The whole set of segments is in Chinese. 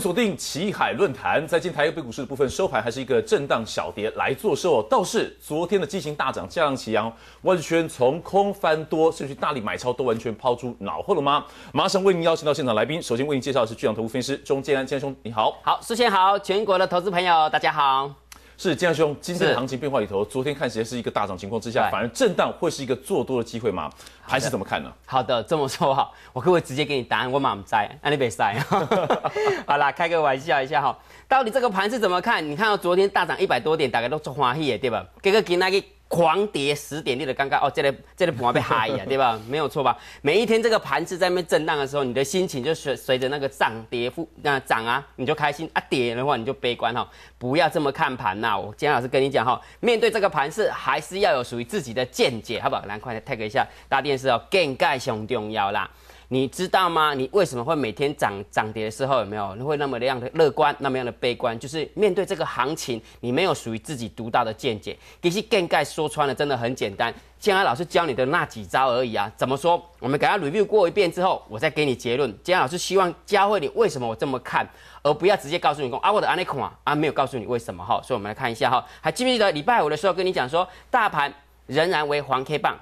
锁定奇海论坛，在今台北股市的部分收盘还是一个震荡小跌来做收哦，倒是昨天的激情大涨加上奇扬，完全从空翻多，甚至大力买超都完全抛出脑后了吗？马上为您邀请到现场来宾，首先为您介绍的是巨阳投资分析师钟建安先生，你好，好，事先好，全国的投资朋友大家好。是江兄，今天的行情变化里头，昨天看起来是一个大涨情况之下，反而震荡会是一个做多的机会吗？还是怎么看呢？好的，这么说哈，我可不可以直接给你答案，我马唔塞，那你别塞。好啦，开个玩笑一下哈，到底这个盘是怎么看？你看到昨天大涨一百多点，大家都是欢喜的，对吧？这个给那个。狂跌十点六的尴尬哦，这里这里不被嗨呀，对吧？没有错吧？每一天这个盘子在边震荡的时候，你的心情就随随着那个涨跌，那涨啊你就开心啊，跌的话你就悲观哈，不要这么看盘呐。我今天老师跟你讲哈，面对这个盘市还是要有属于自己的见解，好不好？来，快来睇一下大电视哦，见解上重要啦。你知道吗？你为什么会每天涨涨跌的时候有没有会那么样的乐观，那么样的悲观？就是面对这个行情，你没有属于自己独到的见解。其实更概说穿了，真的很简单，姜安老师教你的那几招而已啊。怎么说？我们给他 review 过一遍之后，我再给你结论。姜安老师希望教会你为什么我这么看，而不要直接告诉你说啊，我的安利孔啊，啊没有告诉你为什么哈。所以我们来看一下哈，还记不记得礼拜五的时候跟你讲说，大盘仍然为黄 K 棒。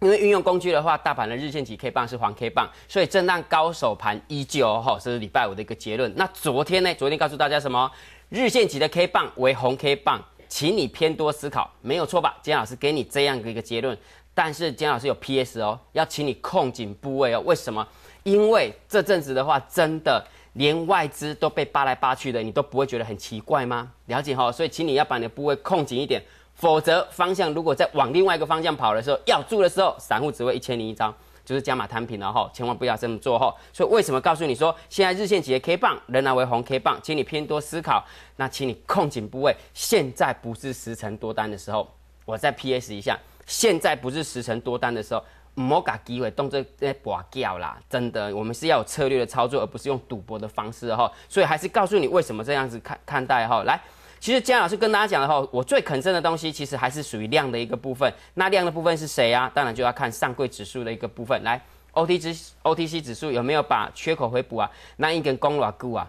因为运用工具的话，大盘的日线级 K 棒是黄 K 棒，所以震荡高手盘依旧哦。这是礼拜五的一个结论。那昨天呢？昨天告诉大家什么？日线级的 K 棒为红 K 棒，请你偏多思考，没有错吧？姜老师给你这样的一个结论，但是姜老师有 PS 哦，要请你控紧部位哦。为什么？因为这阵子的话，真的连外资都被扒来扒去的，你都不会觉得很奇怪吗？了解哈，所以请你要把你的部位控紧一点。否则方向如果再往另外一个方向跑的时候，要注的时候，散户只会一千零一张，就是加码摊平了哈，千万不要这么做哈。所以为什么告诉你说，现在日线级的 K 棒仍然为红 K 棒，请你偏多思考，那请你控紧部位。现在不是十成多单的时候，我再 P S 一下，现在不是十成多单的时候，摩卡机会动作在寡掉啦，真的，我们是要有策略的操作，而不是用赌博的方式哈。所以还是告诉你为什么这样子看看待哈，来。其实姜老师跟大家讲的话，我最肯争的东西，其实还是属于量的一个部分。那量的部分是谁啊？当然就要看上柜指数的一个部分。来，OTC OTC 指数有没有把缺口回补啊？那一根攻弱股啊，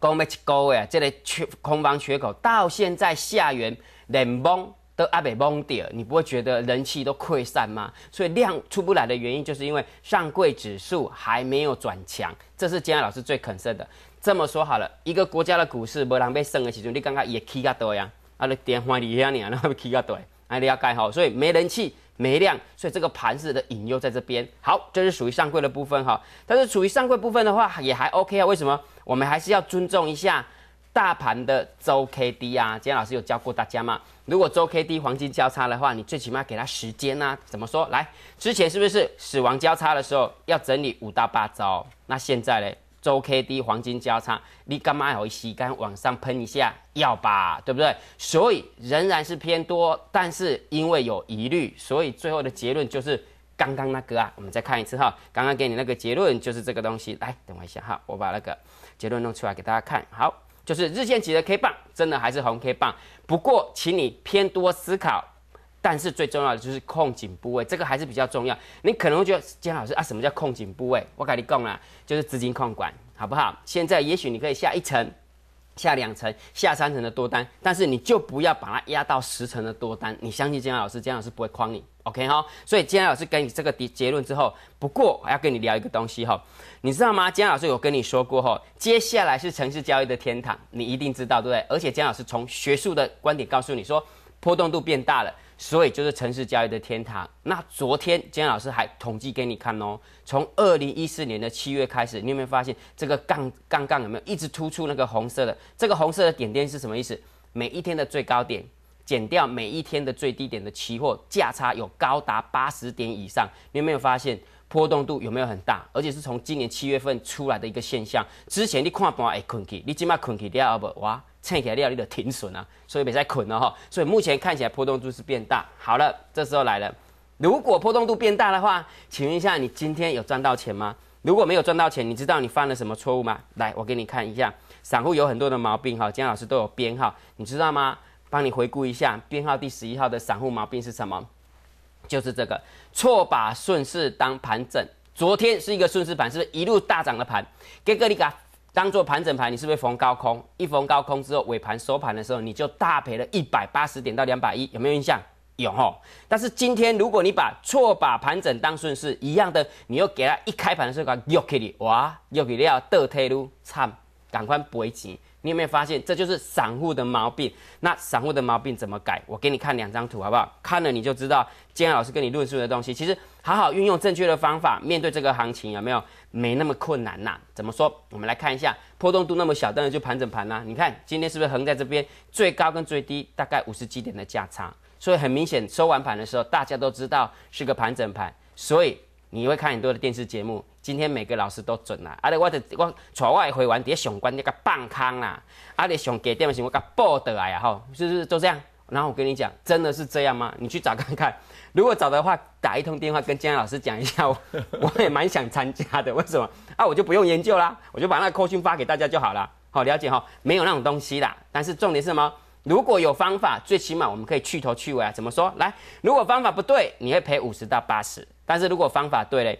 攻没起攻哎，这类缺空方缺口到现在下缘连崩都阿被崩掉，你不会觉得人气都溃散吗？所以量出不来的原因，就是因为上柜指数还没有转强，这是姜老师最肯争的。这么说好了，一个国家的股市没人被升的时候，你刚刚也起加多呀，啊，你点你里遐呢，k e 起到多，啊，你要改好，所以没人气，没量，所以这个盘子的引诱在这边。好，这是属于上柜的部分哈，但是处于上柜部分的话也还 OK 啊。为什么？我们还是要尊重一下大盘的周 K D 啊。今天老师有教过大家嘛？如果周 K D 黄金交叉的话，你最起码给它时间啊。怎么说？来，之前是不是死亡交叉的时候要整理五到八周？那现在嘞？周 K D 黄金交叉，你干嘛要洗干往上喷一下要吧，对不对？所以仍然是偏多，但是因为有疑虑，所以最后的结论就是刚刚那个啊，我们再看一次哈，刚刚给你那个结论就是这个东西。来，等我一下哈，我把那个结论弄出来给大家看好，就是日线级的 K 棒真的还是红 K 棒，不过请你偏多思考。但是最重要的就是控紧部位，这个还是比较重要。你可能会觉得姜老师啊，什么叫控紧部位？我跟你讲啦，就是资金控管，好不好？现在也许你可以下一层、下两层、下三层的多单，但是你就不要把它压到十层的多单。你相信姜老师，姜老师不会诓你。OK 哈，所以姜老师跟你这个结结论之后，不过还要跟你聊一个东西哈，你知道吗？姜老师有跟你说过哈，接下来是城市交易的天堂，你一定知道，对不对？而且姜老师从学术的观点告诉你说，波动度变大了。所以就是城市交易的天堂。那昨天姜老师还统计给你看哦，从二零一四年的七月开始，你有没有发现这个杠杠杠有没有一直突出那个红色的？这个红色的点点是什么意思？每一天的最高点减掉每一天的最低点的期货价差有高达八十点以上，你有没有发现？波动度有没有很大？而且是从今年七月份出来的一个现象。之前你看盘会捆起，你今麦捆起了啊不哇，撑起了你就停损啊，所以别再捆了哈。所以目前看起来波动度是变大。好了，这时候来了，如果波动度变大的话，请问一下，你今天有赚到钱吗？如果没有赚到钱，你知道你犯了什么错误吗？来，我给你看一下，散户有很多的毛病哈，姜老师都有编号，你知道吗？帮你回顾一下，编号第十一号的散户毛病是什么？就是这个错把顺势当盘整，昨天是一个顺势盘，是不是一路大涨的盘，给哥你给它当做盘整盘，你是不是逢高空？一逢高空之后，尾盘收盘的时候你就大赔了一百八十点到两百一，有没有印象？有哈。但是今天如果你把错把盘整当顺势一样的，你又给它一开盘的时候，哇，又给你要倒退多惨，赶快赔钱。你有没有发现，这就是散户的毛病？那散户的毛病怎么改？我给你看两张图，好不好？看了你就知道，今天老师跟你论述的东西，其实好好运用正确的方法，面对这个行情，有没有没那么困难呐？怎么说？我们来看一下，波动度那么小，当然就盘整盘啦。你看今天是不是横在这边，最高跟最低大概五十几点的价差？所以很明显，收完盘的时候，大家都知道是个盘整盘，所以。你会看很多的电视节目，今天每个老师都准啦，啊，我的我坐我会玩，伫上关那个半空啦，啊，你上给点是，我甲报得来吼，就是就这样。然后我跟你讲，真的是这样吗？你去找看看，如果找的话，打一通电话跟姜老师讲一下，我也蛮想参加的，为什么？啊，我就不用研究啦，我就把那个快讯发给大家就好了。好，了解哈，没有那种东西啦。但是重点是什么？如果有方法，最起码我们可以去头去尾啊。怎么说？来，如果方法不对，你会赔五十到八十；但是如果方法对嘞，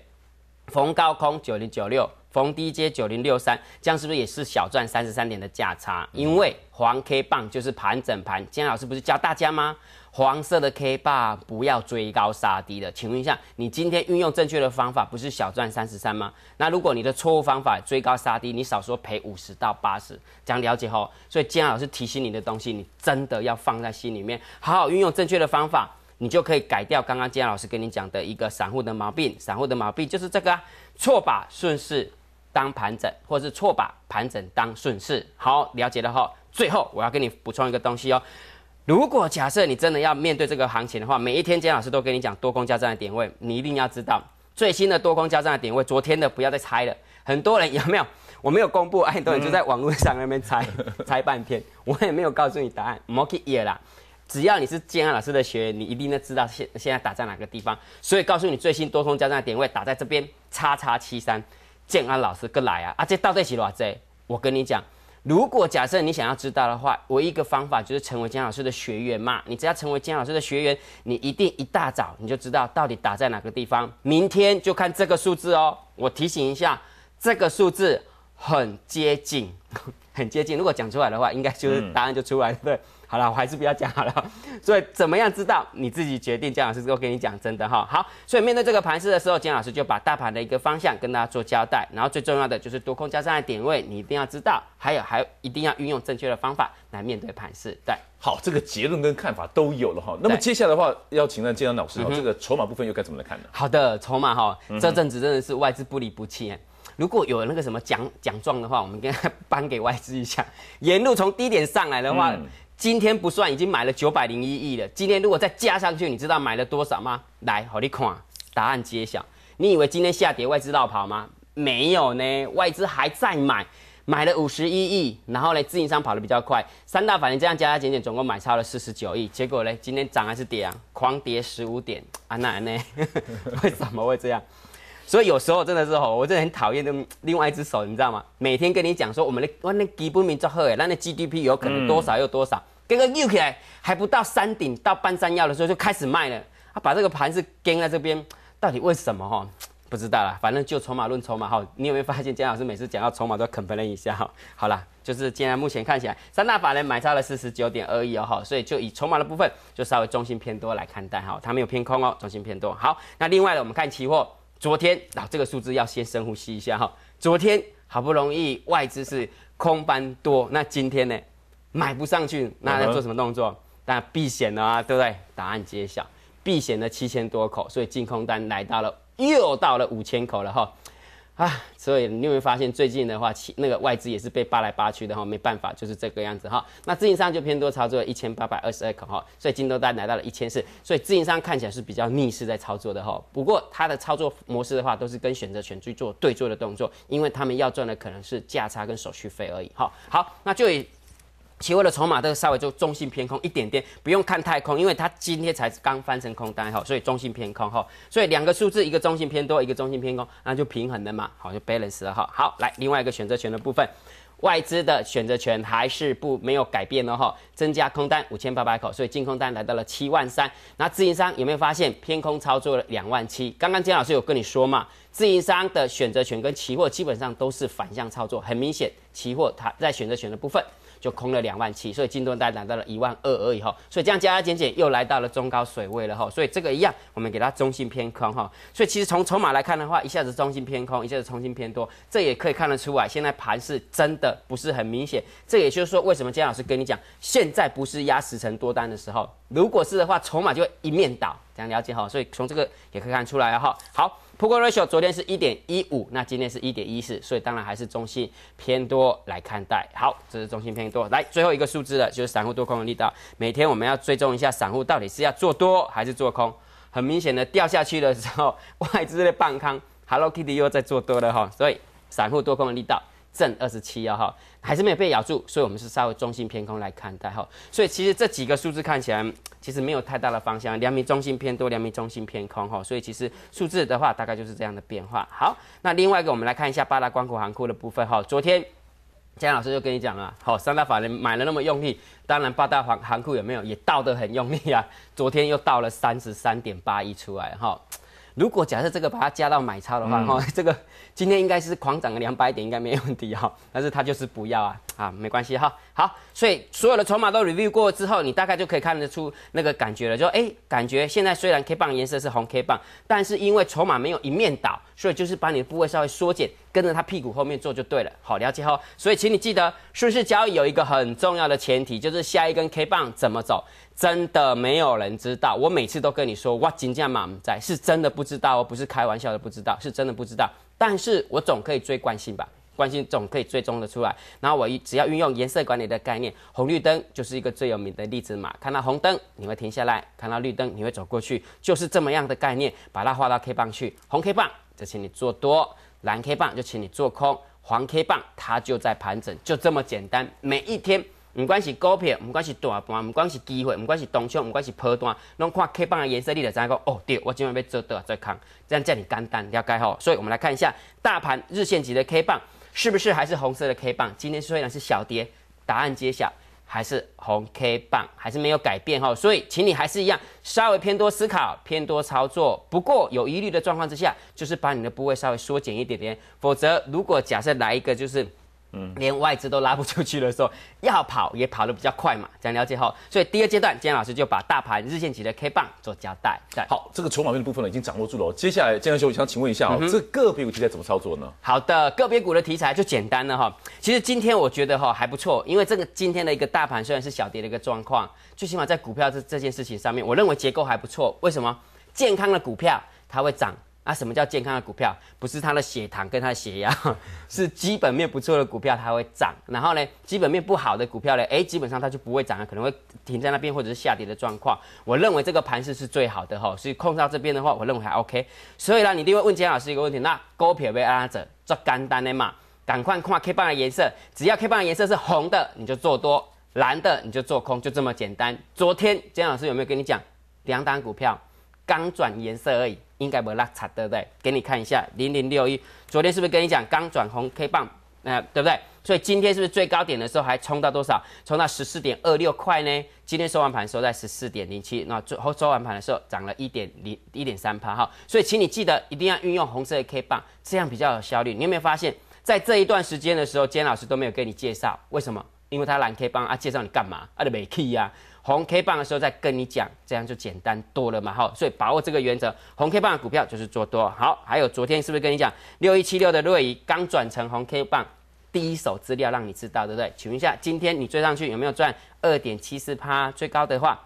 逢高空九零九六，逢低接九零六三，这样是不是也是小赚三十三点的价差？因为黄 K 棒就是盘整盘，今天老师不是教大家吗？黄色的 K 把不要追高杀低的，请问一下，你今天运用正确的方法，不是小赚三十三吗？那如果你的错误方法追高杀低，你少说赔五十到八十，这样了解后，所以金老师提醒你的东西，你真的要放在心里面，好好运用正确的方法，你就可以改掉刚刚金老师跟你讲的一个散户的毛病。散户的毛病就是这个错把顺势当盘整，或是错把盘整当顺势。好，了解了后，最后我要跟你补充一个东西哦。如果假设你真的要面对这个行情的话，每一天建安老师都跟你讲多空交战的点位，你一定要知道最新的多空交战的点位。昨天的不要再猜了，很多人有没有？我没有公布，很多人就在网络上那边猜 猜半天，我也没有告诉你答案。Mocky 啦，只要你是建安老师的学员，你一定都知道现现在打在哪个地方。所以告诉你最新多空交战的点位，打在这边叉叉七三。建安老师跟来啊，啊这到底起多少？这我跟你讲。如果假设你想要知道的话，唯一一个方法就是成为姜老师的学员嘛。你只要成为姜老师的学员，你一定一大早你就知道到底打在哪个地方。明天就看这个数字哦。我提醒一下，这个数字。很接近，很接近。如果讲出来的话，应该就是答案就出来，对不对？好了，我还是不要讲好了。所以怎么样知道？你自己决定。姜老师都跟你讲真的哈。好，所以面对这个盘势的时候，姜老师就把大盘的一个方向跟大家做交代。然后最重要的就是多空加叉的点位，你一定要知道。还有，还一定要运用正确的方法来面对盘势。对，好，这个结论跟看法都有了哈。那么接下来的话，邀请到姜老师，这个筹码部分又该怎么来看呢？好的，筹码哈，这阵子真的是外资不离不弃。如果有那个什么奖奖状的话，我们跟他 颁给外资一下。沿路从低点上来的话，今天不算已经买了九百零一亿了。今天如果再加上去，你知道买了多少吗？来，好，你看，答案揭晓。你以为今天下跌外资到跑吗？没有呢，外资还在买，买了五十一亿。然后呢，自营商跑得比较快，三大反人这样加加减减总共买超了四十九亿。结果呢，今天涨还是跌啊？狂跌十五点啊那呢？为什么会这样？所以有时候真的是吼，我真的很讨厌的另外一只手，你知道吗？每天跟你讲说我们的我那基本面做好哎，那那 GDP 有可能多少又多少，跟个 U 起来，还不到山顶，到半山腰的时候就开始卖了，把这个盘子跟在这边，到底为什么哈？不知道啦，反正就筹码论筹码哈。你有没有发现姜老师每次讲到筹码都要啃了人一下哈？好啦，就是现在目前看起来三大法人买差了四十九点二亿哦哈，所以就以筹码的部分就稍微中心偏多来看待哈，它没有偏空哦，中心偏多。好，那另外呢，我们看期货。昨天，那这个数字要先深呼吸一下哈。昨天好不容易外资是空翻多，那今天呢，买不上去，那要做什么动作？那避险了啊，对不对？答案揭晓，避险了七千多口，所以净空单来到了，又到了五千口了哈。啊，所以你有没有发现最近的话，其那个外资也是被扒来扒去的哈，没办法，就是这个样子哈。那自营商就偏多操作一千八百二十二口哈，所以金天都单来到了一千四，所以自营商看起来是比较逆势在操作的哈。不过它的操作模式的话，都是跟选择权去做对做的动作，因为他们要赚的可能是价差跟手续费而已哈。好，那就以。期货的筹码都稍微就中性偏空一点点，不用看太空，因为它今天才刚翻成空单哈，所以中性偏空哈，所以两个数字，一个中性偏多，一个中性偏空，那就平衡了嘛，好就 balance 了哈。好，来另外一个选择权的部分，外资的选择权还是不没有改变的哈，增加空单五千八百口，所以净空单来到了七万三。那自营商有没有发现偏空操作了两万七？刚刚姜老师有跟你说嘛，自营商的选择权跟期货基本上都是反向操作，很明显，期货它在选择权的部分。就空了两万七，所以金盾单涨到了一万二而已哈，所以这样加加减减又来到了中高水位了哈，所以这个一样，我们给它中性偏空哈，所以其实从筹码来看的话，一下子中性偏空，一下子中性偏多，这也可以看得出来，现在盘是真的不是很明显，这也就是说为什么姜老师跟你讲，现在不是压十成多单的时候，如果是的话，筹码就会一面倒，这样了解哈，所以从这个也可以看出来哈，好。Pogo Ratio 昨天是1.15，那今天是1.14，所以当然还是中性偏多来看待。好，这是中性偏多。来，最后一个数字了，就是散户多空的力道。每天我们要追踪一下散户到底是要做多还是做空。很明显的掉下去的时候，外资的半康，Hello Kitty 又在做多了哈，所以散户多空的力道。正二十七幺哈，还是没有被咬住，所以我们是稍微中性偏空来看待哈，所以其实这几个数字看起来其实没有太大的方向，两米中性偏多，两米中性偏空哈，所以其实数字的话大概就是这样的变化。好，那另外一个我们来看一下八大光口行库的部分哈，昨天江老师就跟你讲了，好，三大法人买了那么用力，当然八大行行库有没有也倒得很用力啊，昨天又倒了三十三点八亿出来哈。如果假设这个把它加到买超的话，哈，这个今天应该是狂涨两百点，应该没问题哈。但是它就是不要啊，啊，没关系哈。好，所以所有的筹码都 review 过之后，你大概就可以看得出那个感觉了。就哎，感觉现在虽然 K 棒颜色是红 K 棒，但是因为筹码没有一面倒，所以就是把你的部位稍微缩减。跟着他屁股后面做就对了，好，了解后，所以，请你记得，顺势交易有一个很重要的前提，就是下一根 K 棒怎么走，真的没有人知道。我每次都跟你说，哇，金价满妈在，是真的不知道，不是开玩笑的不知道，是真的不知道。但是我总可以追惯性吧？关心总可以追踪的出来。然后我只要运用颜色管理的概念，红绿灯就是一个最有名的例子嘛。看到红灯你会停下来，看到绿灯你会走过去，就是这么样的概念，把它画到 K 棒去，红 K 棒就请你做多。蓝 K 棒就请你做空，黄 K 棒它就在盘整，就这么简单。每一天没管是高撇，没管是短盘，没管是机会，没管是动向，没管是波段，拢看 K 棒的颜色，你就知道哦。对，我今晚被遮到再看，这样叫你简单了解吼。所以我们来看一下大盘日线级的 K 棒，是不是还是红色的 K 棒？今天虽然是小跌，答案揭晓。还是红 K 棒，还是没有改变哈，所以请你还是一样，稍微偏多思考，偏多操作。不过有疑虑的状况之下，就是把你的部位稍微缩减一点点，否则如果假设来一个就是。嗯，连外资都拉不出去的时候，要跑也跑得比较快嘛。这样了解后，所以第二阶段，今老师就把大盘日线级的 K 棒做交代。好，这个筹码面的部分呢，已经掌握住了。接下来，江老兄，我想请问一下哦，这个别股题材怎么操作呢？好的，个别股的题材就简单了哈。其实今天我觉得哈还不错，因为这个今天的一个大盘虽然是小跌的一个状况，最起码在股票这这件事情上面，我认为结构还不错。为什么？健康的股票它会涨。啊，什么叫健康的股票？不是它的血糖跟它的血压，是基本面不错的股票，它会涨。然后呢，基本面不好的股票呢，诶，基本上它就不会涨，可能会停在那边或者是下跌的状况。我认为这个盘势是最好的哈，所以控到这边的话，我认为还 OK。所以呢，你一定会问姜老师一个问题，那高撇位拉者做干单的嘛？赶快看 K 棒的颜色，只要 K 棒的颜色是红的，你就做多；蓝的你就做空，就这么简单。昨天姜老师有没有跟你讲，两档股票刚转颜色而已。应该没拉差，对不对？给你看一下，零零六一，昨天是不是跟你讲刚转红 K 棒？那对不对？所以今天是不是最高点的时候还冲到多少？冲到十四点二六块呢？今天收完盘收在十四点零七，那最后收完盘的时候涨了一点零一点三趴哈。所以请你记得一定要运用红色的 K 棒，这样比较有效率。你有没有发现，在这一段时间的时候，坚老师都没有给你介绍，为什么？因为他蓝 K 棒啊，介绍你干嘛？啊，你 e 去呀。红 K 棒的时候再跟你讲，这样就简单多了嘛，哈，所以把握这个原则，红 K 棒的股票就是做多。好，还有昨天是不是跟你讲六一七六的瑞仪刚转成红 K 棒，第一手资料让你知道，对不对？请问一下，今天你追上去有没有赚二点七四趴？最高的话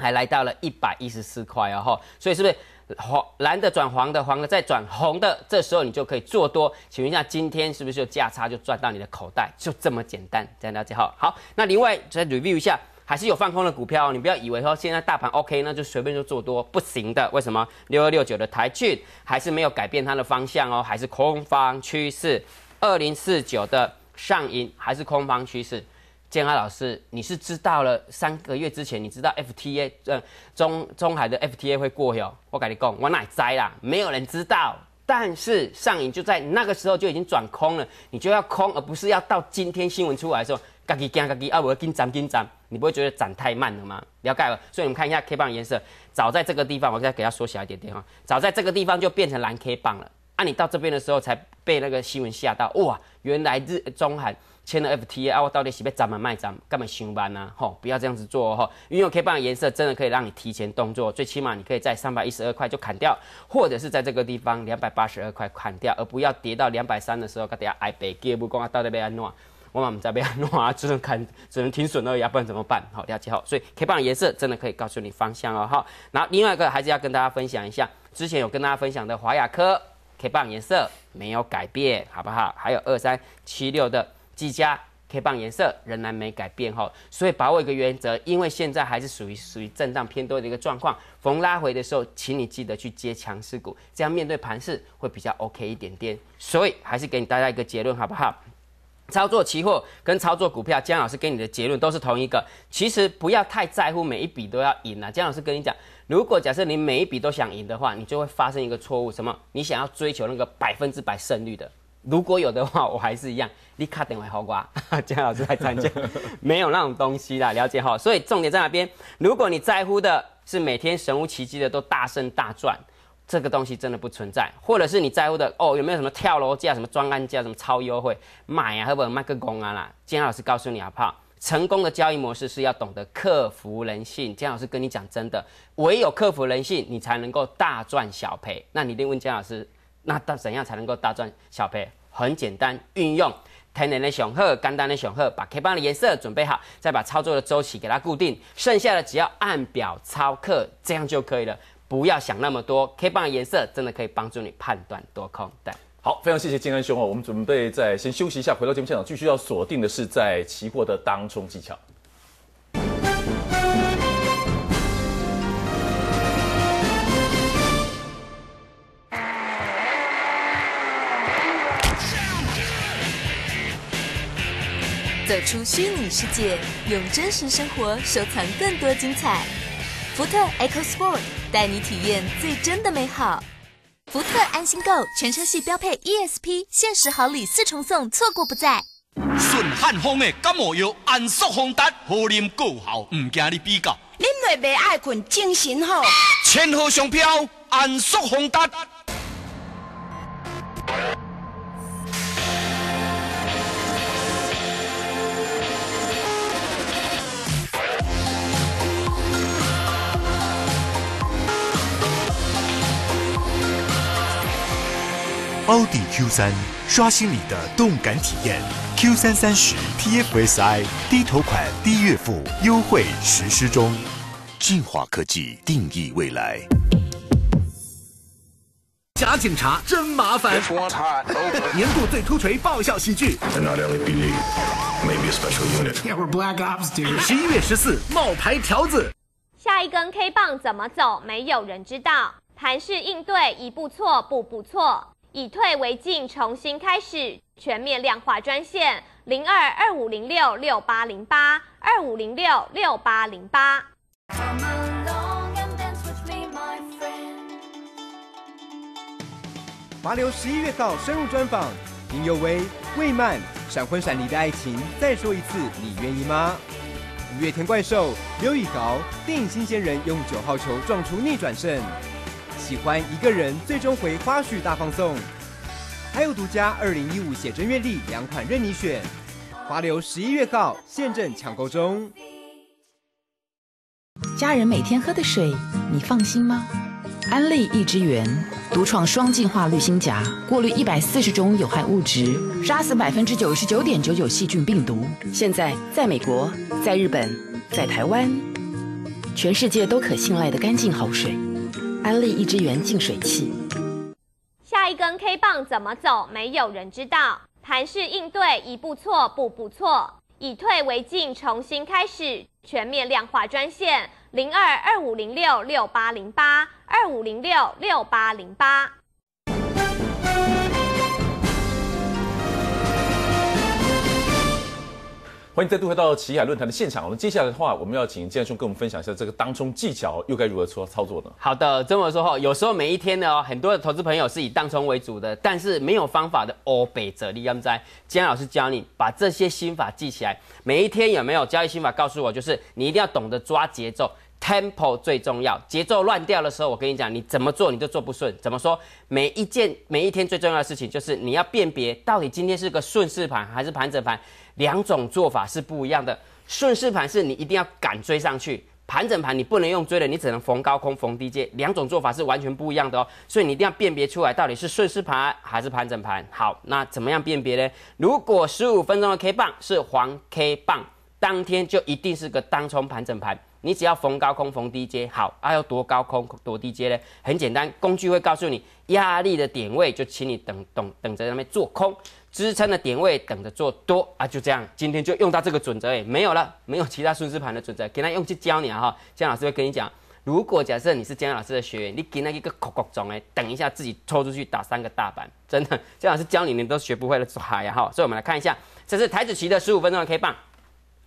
还来到了一百一十四块哦，哈，所以是不是黄蓝的转黄的，黄的再转红的，这时候你就可以做多。请问一下，今天是不是就价差就赚到你的口袋？就这么简单，这样了解哈。好，那另外再 review 一下。还是有放空的股票，你不要以为说现在大盘 OK，那就随便就做多不行的。为什么六二六九的台骏还是没有改变它的方向哦，还是空方趋势。二零四九的上影还是空方趋势。建安老师，你是知道了三个月之前，你知道 F T A 呃中中海的 F T A 会过哟。我跟你讲，我哪猜啦？没有人知道。但是上影就在那个时候就已经转空了，你就要空，而不是要到今天新闻出来的时候，嘎叽嘎叽啊，我要跟涨跟涨，你不会觉得涨太慢了吗？了解了，所以你们看一下 K 棒颜色，早在这个地方，我再给它缩小一点点哈，早在这个地方就变成蓝 K 棒了，啊，你到这边的时候才被那个新闻吓到，哇，原来日中海。签了 FTA 啊，我到底是被干嘛卖涨，干嘛上班呢？吼，不要这样子做哦，哈，因为 K 棒颜色真的可以让你提前动作，最起码你可以在三百一十二块就砍掉，或者是在这个地方两百八十二块砍掉，而不要跌到两百三的时候，到底下矮北跌不光啊，到底被安弄。啊，我们上被安诺啊，只能砍，只能停损而已不然怎么办？好，了解好，所以 K 棒颜色真的可以告诉你方向哦，哈。然后另外一个还是要跟大家分享一下，之前有跟大家分享的华雅科 K 棒颜色没有改变，好不好？还有二三七六的。几家 K 棒颜色仍然没改变哈，所以把握一个原则，因为现在还是属于属于震荡偏多的一个状况。逢拉回的时候，请你记得去接强势股，这样面对盘势会比较 OK 一点点。所以还是给你大家一个结论好不好？操作期货跟操作股票，姜老师给你的结论都是同一个。其实不要太在乎每一笔都要赢了。姜老师跟你讲，如果假设你每一笔都想赢的话，你就会发生一个错误，什么？你想要追求那个百分之百胜率的，如果有的话，我还是一样。你卡定位好瓜，姜老师来参加，没有那种东西啦，了解哈，所以重点在哪边？如果你在乎的是每天神乎其技的都大胜大赚，这个东西真的不存在；或者是你在乎的哦，有没有什么跳楼价、什么专案价、什么超优惠买啊？会不会卖个公啊？啦，姜老师告诉你好不好？成功的交易模式是要懂得克服人性。姜老师跟你讲真的，唯有克服人性，你才能够大赚小赔。那你一定问姜老师，那到怎样才能够大赚小赔？很简单，运用。天然的熊贺，干单的熊贺，把 K 棒的颜色准备好，再把操作的周期给它固定，剩下的只要按表操课，这样就可以了。不要想那么多，K 棒的颜色真的可以帮助你判断多空的。好，非常谢谢金安兄哦，我们准备再先休息一下，回到节目现场，继续要锁定的是在期货的当中技巧。走出虚拟世界，用真实生活收藏更多精彩。福特 Echo Sport 带你体验最真的美好。福特安心购，全车系标配 ESP，限时豪礼四重送，错过不再。顺汉风的感冒药，安速风达好啉，够效，唔惊你比较。你落袂爱困，精神好。千号上飘，安速风达。奥迪 Q3 刷新你的动感体验，Q3 三十 TFSI 低头款低月付优惠实施中，进化科技定义未来。假警察真麻烦，年度最突锤爆笑喜剧。十一月十四，冒牌条子。下一根 K 棒怎么走？没有人知道。盘势应对，一步错，步步错。以退为进，重新开始，全面量化专线零二二五零六六八零八二五零六六八零八。麻溜十一月号深入专访林佑威、魏曼，闪婚闪离的爱情。再说一次，你愿意吗？五月天怪兽刘以豪，电影新鲜人用九号球撞出逆转胜。喜欢一个人，最终回花絮大放送，还有独家2015写真月历两款任你选，华流十一月号现正抢购中。家人每天喝的水，你放心吗？安利益之源独创双净化滤芯夹，过滤140种有害物质，杀死99.99%细菌病毒。现在在美国、在日本、在台湾，全世界都可信赖的干净好水。安利益之源净水器。下一根 K 棒怎么走？没有人知道。盘势应对，一步错，步步错。以退为进，重新开始。全面量化专线：零二二五零六六八零八二五零六六八零八。欢迎再度回到奇海论坛的现场。我们接下来的话，我们要请建兄跟我们分享一下这个当冲技巧又该如何操操作呢？好的，这么说哈，有时候每一天呢，很多的投资朋友是以当冲为主的，但是没有方法的欧北者利那么在江老师教你把这些心法记起来。每一天有没有交易心法？告诉我，就是你一定要懂得抓节奏，tempo 最重要。节奏乱掉的时候，我跟你讲，你怎么做你就做不顺。怎么说？每一件每一天最重要的事情，就是你要辨别到底今天是个顺势盘还是盘整盘。两种做法是不一样的，顺势盘是你一定要敢追上去，盘整盘你不能用追的，你只能逢高空逢低接。两种做法是完全不一样的哦，所以你一定要辨别出来到底是顺势盘还是盘整盘。好，那怎么样辨别呢？如果十五分钟的 K 棒是黄 K 棒，当天就一定是个单冲盘整盘。你只要逢高空逢低接好啊，要多高空多低接呢？很简单，工具会告诉你压力的点位，就请你等等等着那边做空，支撑的点位等着做多啊，就这样，今天就用到这个准则哎，没有了，没有其他顺势盘的准则，给他用去教你啊哈，江老师会跟你讲，如果假设你是姜老师的学员，你给那一个口口种诶，等一下自己抽出去打三个大板，真的，姜老师教你你都学不会了，还哈，所以我们来看一下，这是台子棋的十五分钟的 K 棒。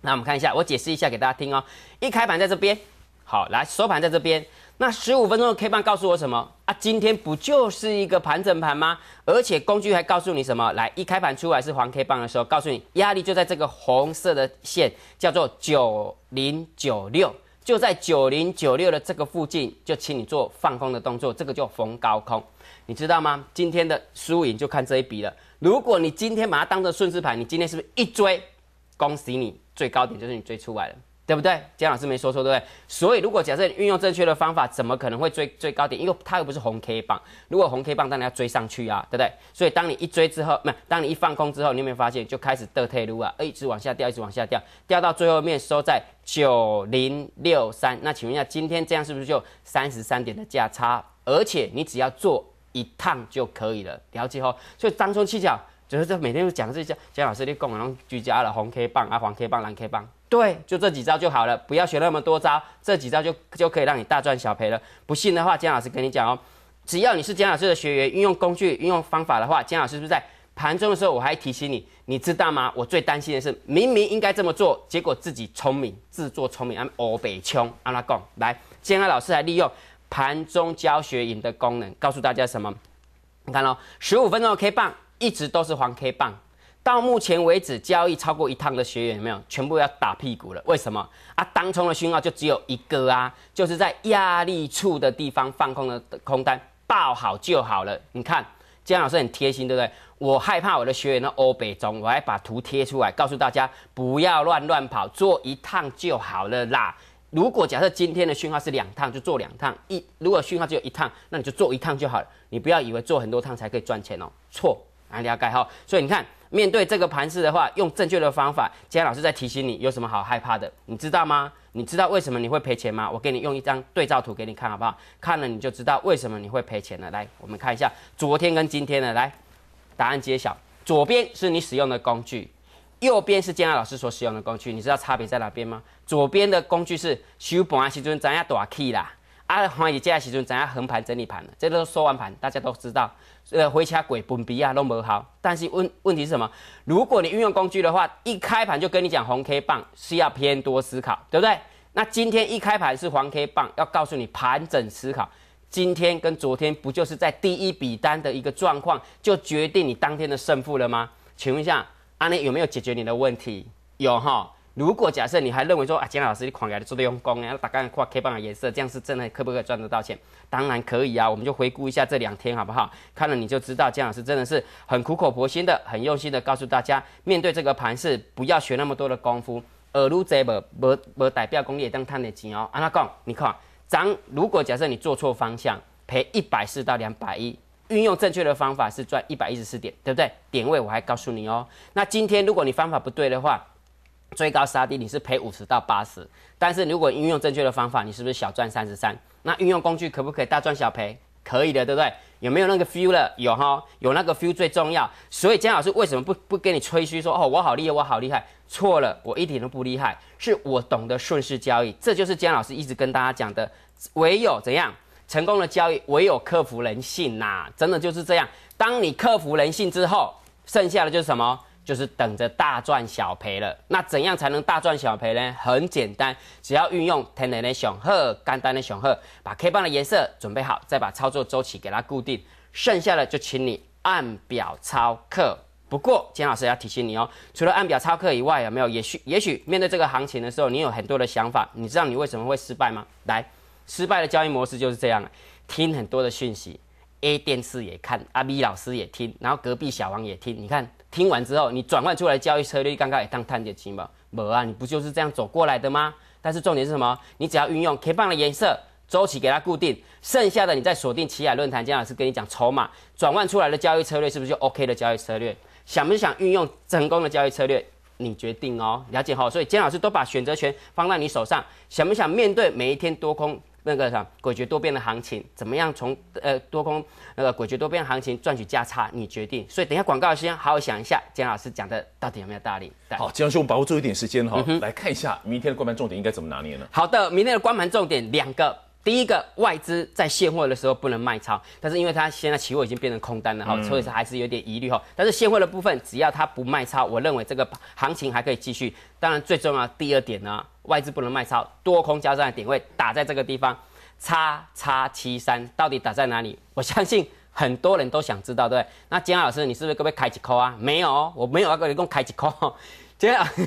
那我们看一下，我解释一下给大家听哦。一开盘在这边，好，来，收盘在这边。那十五分钟的 K 棒告诉我什么啊？今天不就是一个盘整盘吗？而且工具还告诉你什么？来，一开盘出来是黄 K 棒的时候，告诉你压力就在这个红色的线，叫做九零九六，就在九零九六的这个附近，就请你做放空的动作，这个叫逢高空，你知道吗？今天的输赢就看这一笔了。如果你今天把它当做顺势盘，你今天是不是一追？恭喜你！最高点就是你追出来的，对不对？姜老师没说错，对不对？所以如果假设你运用正确的方法，怎么可能会追最高点？因为它又不是红 K 棒。如果红 K 棒，当然要追上去啊，对不对？所以当你一追之后，没，当你一放空之后，你有没有发现就开始得退路啊？一直往下掉，一直往下掉，掉到最后面收在九零六三。那请问一下，今天这样是不是就三十三点的价差？而且你只要做一趟就可以了，了解哦？所以当中七巧。就是这每天都讲这些，姜老师的工具，然居家焦了红 K 棒、啊黄 K 棒、蓝 K 棒，对，就这几招就好了，不要学那么多招，这几招就就可以让你大赚小赔了。不信的话，姜老师跟你讲哦，只要你是姜老师的学员，运用工具、运用方法的话，姜老师是不是在盘中的时候我还提醒你，你知道吗？我最担心的是明明应该这么做，结果自己聪明自作聪明，啊，我北穷，阿拉讲来，姜老师还利用盘中教学营的功能，告诉大家什么？你看哦，十五分钟的 K 棒。一直都是黄 K 棒，到目前为止交易超过一趟的学员有没有？全部要打屁股了。为什么啊？当冲的讯号就只有一个啊，就是在压力处的地方放空的空单报好就好了。你看姜老师很贴心，对不对？我害怕我的学员呢欧北中，我还把图贴出来告诉大家，不要乱乱跑，做一趟就好了啦。如果假设今天的讯号是两趟，就做两趟；一如果讯号只有一趟，那你就做一趟就好了。你不要以为做很多趟才可以赚钱哦，错。安利亚盖号，所以你看，面对这个盘势的话，用正确的方法，姜老师在提醒你，有什么好害怕的？你知道吗？你知道为什么你会赔钱吗？我给你用一张对照图给你看，好不好？看了你就知道为什么你会赔钱了。来，我们看一下昨天跟今天的。来，答案揭晓。左边是你使用的工具，右边是姜老师所使用的工具。你知道差别在哪边吗？左边的工具是收盘时准，怎样打 key 啦。啊，欢迎接下时准，怎样横盘整理盘了，这都是收完盘，大家都知道。呃，回掐轨本比啊都不好，但是问问题是什么？如果你运用工具的话，一开盘就跟你讲红 K 棒是要偏多思考，对不对？那今天一开盘是黄 K 棒，要告诉你盘整思考。今天跟昨天不就是在第一笔单的一个状况，就决定你当天的胜负了吗？请问一下，阿力有没有解决你的问题？有哈。如果假设你还认为说啊，姜老师你狂给他做的用功，然后打个跨 K 棒的颜色，这样是真的可不可以赚得到钱？当然可以啊！我们就回顾一下这两天好不好？看了你就知道，江老师真的是很苦口婆心的、很用心的告诉大家，面对这个盘是不要学那么多的功夫。耳这目目目代表工业力，当探点金哦。安娜讲，你看，咱如果假设你做错方向，赔一百四到两百亿，运用正确的方法是赚一百一十四点，对不对？点位我还告诉你哦。那今天如果你方法不对的话，最高杀低，你是赔五十到八十，但是如果运用正确的方法，你是不是小赚三十三？那运用工具可不可以大赚小赔？可以的，对不对？有没有那个 feel 了？有哈，有那个 feel 最重要。所以姜老师为什么不不跟你吹嘘说哦我好厉害，我好厉害？错了，我一点都不厉害，是我懂得顺势交易，这就是姜老师一直跟大家讲的。唯有怎样成功的交易？唯有克服人性呐，真的就是这样。当你克服人性之后，剩下的就是什么？就是等着大赚小赔了。那怎样才能大赚小赔呢？很简单，只要运用天然的熊鹤、干单的熊鹤，把 K 棒的颜色准备好，再把操作周期给它固定，剩下的就请你按表操课。不过，金老师要提醒你哦，除了按表操课以外，有没有也许也许面对这个行情的时候，你有很多的想法？你知道你为什么会失败吗？来，失败的交易模式就是这样，听很多的讯息。A 电视也看，阿 B 老师也听，然后隔壁小王也听。你看，听完之后你转换出来交易策略，刚刚也当探点期吗？没啊，你不就是这样走过来的吗？但是重点是什么？你只要运用 K 棒的颜色周期给它固定，剩下的你再锁定奇雅论坛，姜老师跟你讲筹码转换出来的交易策略是不是就 OK 的交易策略？想不想运用成功的交易策略？你决定哦。了解好，所以姜老师都把选择权放在你手上，想不想面对每一天多空？那个啥诡谲多变的行情，怎么样从呃多空那个诡谲多变行情赚取价差？你决定。所以等一下广告时间，好好想一下简老师讲的到底有没有道理。好，老师，我们把握住一点时间哈，来看一下明天的关门重点应该怎么拿捏呢？好的，明天的关门重点两个。第一个外资在现货的时候不能卖超，但是因为它现在期货已经变成空单了哈，所以说还是有点疑虑哈。但是现货的部分，只要它不卖超，我认为这个行情还可以继续。当然，最重要第二点呢，外资不能卖超，多空交战的点位打在这个地方叉叉七三到底打在哪里？我相信很多人都想知道，对那金老师，你是不是可不以开几口啊？没有，我没有要跟你共开几口？金 老师，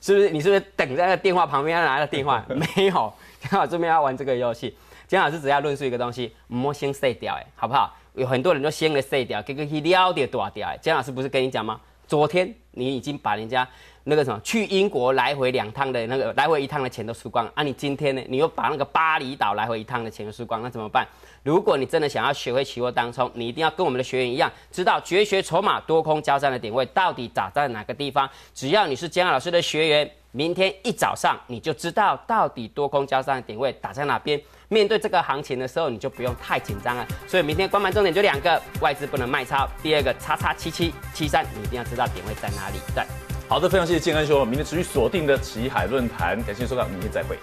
是不是你是不是等在那电话旁边拿着电话？没有。正好这边要玩这个游戏，姜老师只要论述一个东西，唔好先 s 掉诶，好不好？有很多人都先来 s e 掉，结果去撩的多掉诶。姜老师不是跟你讲吗？昨天你已经把人家那个什么去英国来回两趟的那个来回一趟的钱都输光啊，你今天呢，你又把那个巴厘岛来回一趟的钱都输光，那怎么办？如果你真的想要学会起货当中，你一定要跟我们的学员一样，知道绝学筹码多空交战的点位到底打在哪个地方。只要你是姜老师的学员。明天一早上你就知道到底多空交叉的点位打在哪边。面对这个行情的时候，你就不用太紧张了。所以明天关门重点就两个：外资不能卖超，第二个叉叉七七七三，你一定要知道点位在哪里。对，好的，非常谢谢建安兄。明天持续锁定的奇海论坛，感谢收看，明天再会。